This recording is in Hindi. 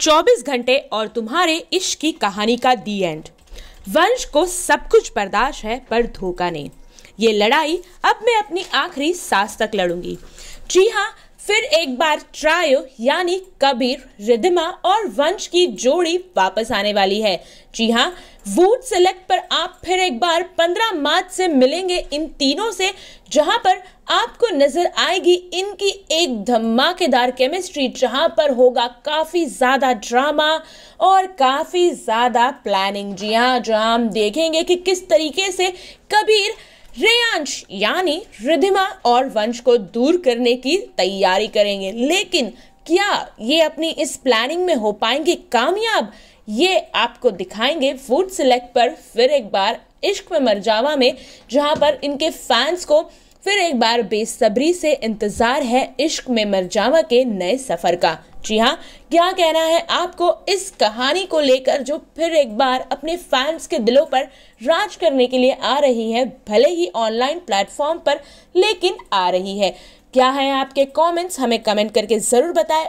24 घंटे और तुम्हारे इश्क की कहानी का दी एंड वंश को सब कुछ बर्दाश्त है पर धोखा नहीं ये लड़ाई अब मैं अपनी आखिरी सांस तक लड़ूंगी जी हाँ फिर एक बार ट्रायो यानी कबीर रिधिमा और वंश की जोड़ी वापस आने वाली है जी हाँ वूट सेलेक्ट पर आप फिर एक बार 15 मार्च से मिलेंगे इन तीनों से जहां पर आपको नजर आएगी इनकी एक धमाकेदार केमिस्ट्री जहां पर होगा काफी ज्यादा ड्रामा और काफी ज्यादा प्लानिंग जी हाँ जहां हम देखेंगे कि किस तरीके से कबीर रेयांश यानी रिधिमा और वंश को दूर करने की तैयारी करेंगे लेकिन क्या ये अपनी इस प्लानिंग में हो पाएंगे कामयाब ये आपको दिखाएंगे फूड सिलेक्ट पर फिर एक बार इश्क में मरजावा में जहां पर इनके फैंस को फिर एक बार बेसब्री से इंतज़ार है इश्क में मरजावा के नए सफ़र का जी हाँ क्या कहना है आपको इस कहानी को लेकर जो फिर एक बार अपने फैंस के दिलों पर राज करने के लिए आ रही है भले ही ऑनलाइन प्लेटफॉर्म पर लेकिन आ रही है क्या है आपके कमेंट्स हमें कमेंट करके ज़रूर बताएं